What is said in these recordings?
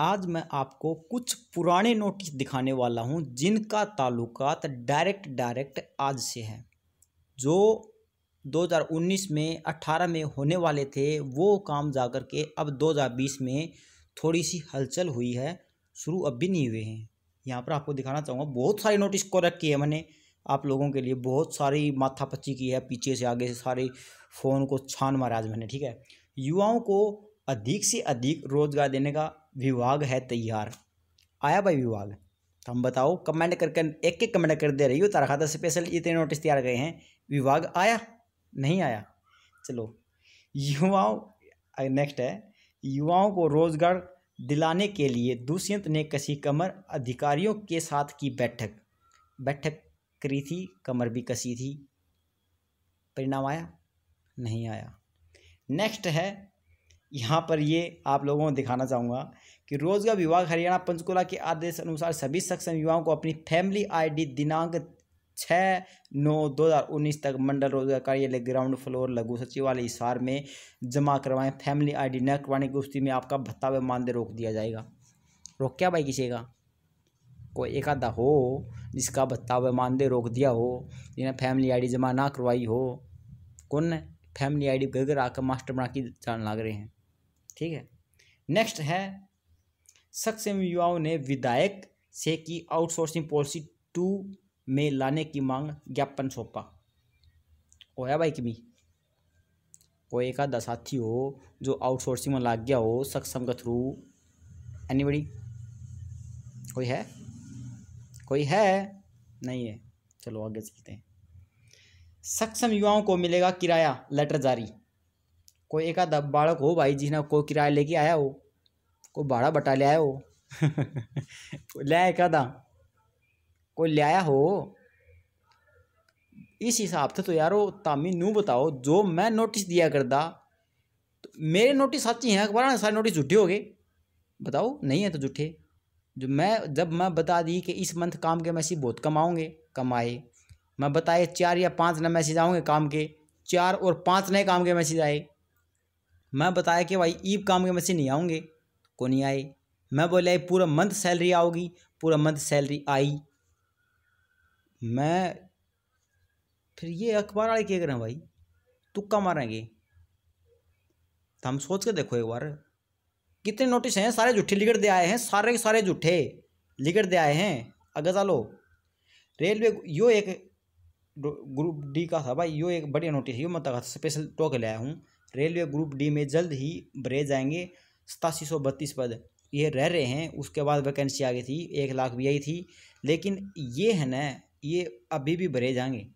आज मैं आपको कुछ पुराने नोटिस दिखाने वाला हूं जिनका ताल्लुकात डायरेक्ट डायरेक्ट आज से है जो 2019 में 18 में होने वाले थे वो काम जा कर के अब 2020 में थोड़ी सी हलचल हुई है शुरू अब भी नहीं हुए हैं यहाँ पर आपको दिखाना चाहूँगा बहुत सारे नोटिस करेक्ट किए मैंने आप लोगों के लिए बहुत सारी माथापच्ची की है पीछे से आगे से सारे फ़ोन को छान मारा आज मैंने ठीक है युवाओं को अधिक से अधिक रोजगार देने का विभाग है तैयार आया भाई विभाग तो हम बताओ कमेंट करके एक एक कमेंट कर दे रही हो तारा खाता स्पेशल इतने नोटिस तैयार गए हैं विभाग आया नहीं आया चलो युवाओं नेक्स्ट है युवाओं को रोजगार दिलाने के लिए दुष्यंत ने कसी कमर अधिकारियों के साथ की बैठक बैठक करी थी कमर भी कसी थी परिणाम आया नहीं आया नेक्स्ट है यहाँ पर ये आप लोगों को दिखाना चाहूँगा कि रोजगार विभाग हरियाणा पंचकुला के आदेश अनुसार सभी सक्षम युवाओं को अपनी फैमिली आईडी दिनांक छः नौ दो हज़ार उन्नीस तक मंडल रोजगार कार्यालय ग्राउंड फ्लोर लघु सचिवालय हिसार में जमा करवाएं फैमिली आईडी न करवाने की स्थिति में आपका भत्ता व मानदेय रोक दिया जाएगा रोक क्या भाई किसी का कोई एक आधा हो जिसका भत्ता व मानदेय रोक दिया हो जिन्हें फैमिली आई जमा ना करवाई हो कौन फैमिली आईडी घर घर आकर मास्टर बना के जान लग रहे हैं ठीक है नेक्स्ट है सक्षम युवाओं ने विधायक से की आउटसोर्सिंग पॉलिसी टू में लाने की मांग ज्ञापन सौंपा होया भाई कि कोई एक आधा साथी हो जो आउटसोर्सिंग में लाग गया हो सक्षम के थ्रू बड़ी कोई है कोई है नहीं है चलो आगे चलते हैं सक्षम युवाओं को मिलेगा किराया लेटर जारी कोई एक बाड़क हो भाई जी ना कोई किराया लेके आया हो कोई भाड़ा बटा ले आया हो ले आधा कोई ले आया हो इस हिसाब से तो वो तामी नू बताओ जो मैं नोटिस दिया करता तो मेरे नोटिस सच्ची हैं अखबार सारे नोटिस झूठे हो गए बताओ नहीं है तो झूठे जो मैं जब मैं बता दी कि इस मंथ काम के मैसेज बहुत कमाओगे कमाए मैं बताए चार या पांच नए मैसेज आऊँगे काम के चार और पांच नए काम के मैसेज आए मैं बताया कि भाई ईब काम के मैसे नहीं आऊँगे को नहीं आए मैं बोला पूरा मंथ सैलरी आओगी पूरा मंथ सैलरी आई मैं फिर ये अखबार वाले क्या करें भाई तुक्का मारेंगे तो हम सोच के देखो एक बार कितने नोटिस हैं सारे झूठे लिगट दे आए हैं सारे के सारे झूठे लिगट दे आए हैं अगर चलो रेलवे यो एक ग्रुप डी का था भाई यो एक बढ़िया नोटिस है यो मैं स्पेशल तो टोक ले आया हूँ रेलवे ग्रुप डी में जल्द ही भरे जाएंगे सतासी सौ बत्तीस पद ये रह रहे हैं उसके बाद वैकेंसी आ गई थी एक लाख भी आई थी लेकिन ये है ना ये अभी भी भरे जाएंगे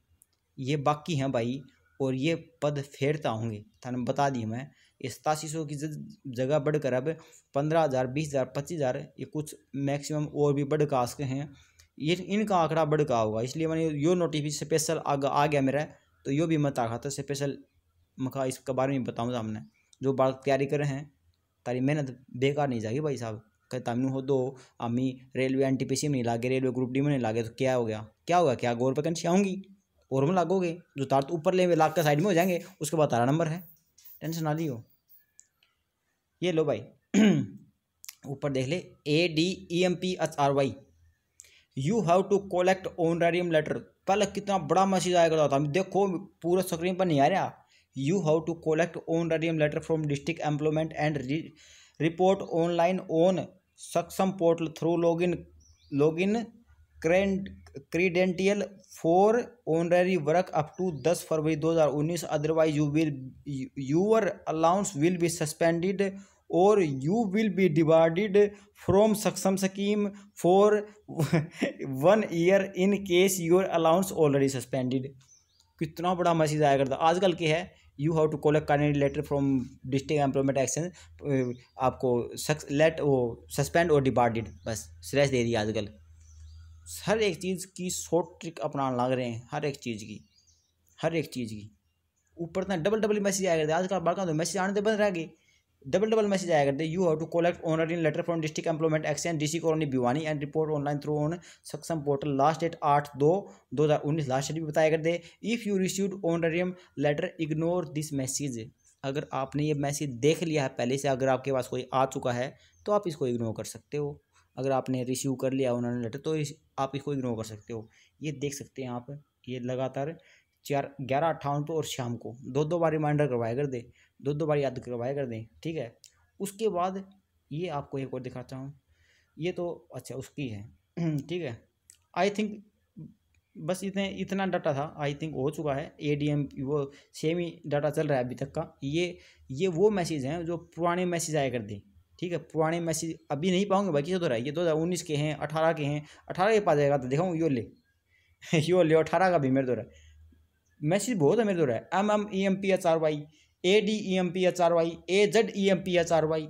ये बाकी हैं भाई और ये पद फेरता होंगे थाने बता दी मैं ये सतासी सौ की जगह बढ़कर अब पंद्रह हज़ार बीस हज़ार पच्चीस हज़ार ये कुछ मैक्सिमम और भी बढ़ का आस्क हैं ये इनका आंकड़ा बढ़ का होगा इसलिए मैंने यो नोटिफिकेशन स्पेशल आ, आ गया मेरा तो यो भी मत आखा था स्पेशल मखा इसके बारे में बताऊँ सामने जो बाल तैयारी कर रहे हैं तारी मेहनत बेकार नहीं जाएगी भाई साहब कहीं तमिन हो दो अम्मी railway N T P C में नहीं लागे रेलवे ग्रुप डी में नहीं लागे तो क्या हो गया क्या होगा क्या गोर पर कंशी आऊँगी और में लागोगे जो तार तो ऊपर ले लाग के साइड में हो जाएंगे उसके बाद तारा नंबर है टेंशन ना ली हो ये लो भाई ऊपर देख ले A D E M P H R Y you have to collect honorarium letter पहले कितना बड़ा मैसेज आया करता था देखो पूरा स्क्रीन पर नहीं आ रहा you have to collect honorarium letter from district employment and re report online on saksham portal through login login credential for honorary work up to दस फरवरी दो हज़ार उन्नीस otherwise you will your allowance will be suspended और you will be divided from Saksham scheme for one year in case your allowance already suspended कितना बड़ा message आया करता आजकल के है you have to collect candidate letter from district employment exchange आपको late वो सस्पेंड और डिपार्टेड बस स्लैश दे दिया आजकल हर एक चीज़ की शॉर्ट ट्रिक अपनाने लग रहे हैं हर एक चीज़ की हर एक चीज़ की ऊपर ना डबल डबल मैसेज आया करते आजकल बारका तो मैसेज आने तो बंद रह गए डबल डबल मैसेज आया करते you have to collect honorarium letter from district employment exchange DC colony Bhiwani and report online through on Saksham portal last date आठ दो दो हज़ार उन्नीस लास्ट डेट भी बताया करते if you receive honorarium letter ignore this message अगर आपने ये मैसेज देख लिया है पहले से अगर आपके पास कोई आ चुका है तो आप इसको इग्नोर कर सकते हो अगर आपने रिसीव कर लिया ऑनर लेटर तो आप इसको इग्नोर कर सकते हो ये देख सकते हैं आप ये लगातार चार ग्यारह अट्ठावन पर और शाम को दो दो बार रिमाइंडर करवाया कर दें दो दो बार याद करवाया कर दें ठीक है उसके बाद ये आपको एक और दिखाता हूँ ये तो अच्छा उसकी है ठीक है आई थिंक बस इतने इतना डाटा था आई थिंक हो चुका है ए डी एम वो सेम ही डाटा चल रहा है अभी तक का ये ये वो मैसेज हैं जो पुराने मैसेज आया करते ठीक है पुराने मैसेज अभी नहीं पाऊंगे बाकी से तो रहा है ये दो हज़ार उन्नीस के हैं अठारह के हैं अठारह के पा जाएगा तो दिखाऊँ यो ले यो ले अठारह का भी मेरे तो रहा है मैसेज बहुत तो है मेरे है M M E M P H R Y A D E M P H R Y A Z E M P H R Y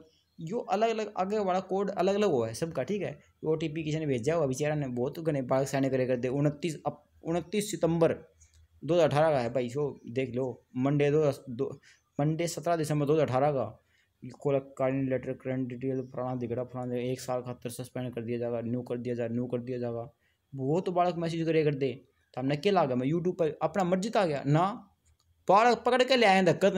यो अलग अलग आगे वाला कोड अलग अलग हुआ है सबका ठीक है ओ टी पी किसी ने भेजा हुआ बेचारा ने बहुत घने पाकिस्तानी करे कर दे उनतीस उनतीस सितंबर अठारह का है भाई सो देख लो मंडे दो, दो मंडे सत्रह दिसंबर दो हज़ार अठारह का कोलकालीन लेटर करंट डिटेल फलाना दिखड़ा रहा एक साल खातर सस्पेंड कर दिया जाएगा न्यू कर दिया जाएगा न्यू कर दिया जाएगा बहुत बालक मैसेज करे कर दे तो हमने क्या लागा मैं यूट्यूब पर अपना मर्जी तो आ गया ना पार पकड़ के लिया आए धक्कत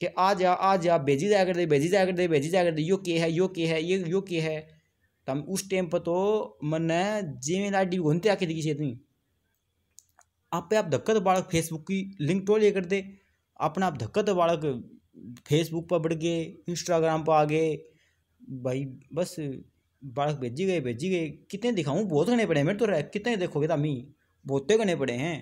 कि आ जा आ जा भेजी जाया कर दे भेजी जाया कर दे भेजी जाया कर दे यो के है यो के है ये यो के है तो हम उस टाइम पर तो मैंने जीमेल आई डी घूमते आके दिखी चेतनी आपे आप धक्का तो बालक फेसबुक की लिंक टोल ये कर दे अपना आप धक्का तो बालक फेसबुक पर बढ़ गए इंस्टाग्राम पर आ गए भाई बस बालक भेजी गए भेजी गए कितने दिखाऊँ बहुत घने पड़े मेरे तो कितने देखोगे तो मी भोते गने पड़े हैं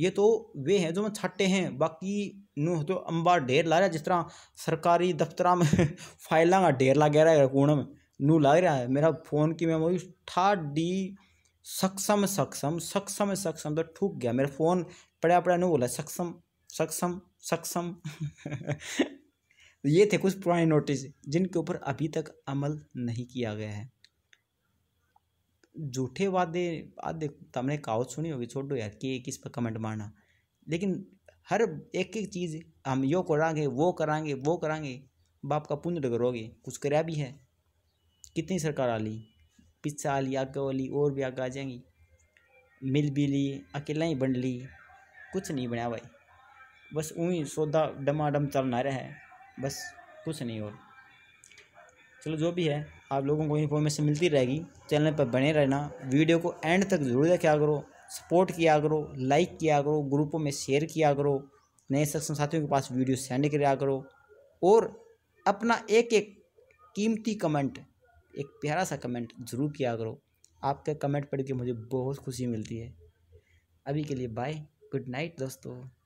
ये तो वे हैं जो मैं छट्टे हैं बाकी नू तो अंबा ढेर ला रहा है जिस तरह सरकारी दफ्तर में फाइलों का ढेर लग रहा है कूण में नू लग रहा है मेरा फ़ोन की मेमोरी ठा डी सक्षम सक्षम सक्षम सक्षम तो ठूक गया मेरा फ़ोन पड़ा पड़ा नहीं बोला सक्षम सक्षम सक्षम ये थे कुछ पुराने नोटिस जिनके ऊपर अभी तक अमल नहीं किया गया है झूठे वादे आधे तमने कहावत सुनी होगी छोड़ो यार कि किस पर कमेंट मारना लेकिन हर एक एक चीज़ हम यो करांगे वो करांगे वो करांगे बाप का पुण्य तो करोगे कुछ कराया भी है कितनी सरकार आ ली पिछा आ ली आगे वाली और भी आगे आ जाएंगी मिल भी ली अकेला ही बन ली कुछ नहीं बनाया भाई बस ऊँ सौदा डमाडम चलना रहा है बस कुछ नहीं और चलो जो भी है आप लोगों को इन्फॉर्मेशन मिलती रहेगी चैनल पर बने रहना वीडियो को एंड तक जरूर देखा करो सपोर्ट किया करो लाइक किया करो ग्रुपों में शेयर किया करो नए सक्षम साथियों के पास वीडियो सेंड किया करो और अपना एक एक कीमती कमेंट एक प्यारा सा कमेंट ज़रूर किया करो आपका कमेंट पढ़ के मुझे बहुत खुशी मिलती है अभी के लिए बाय गुड नाइट दोस्तों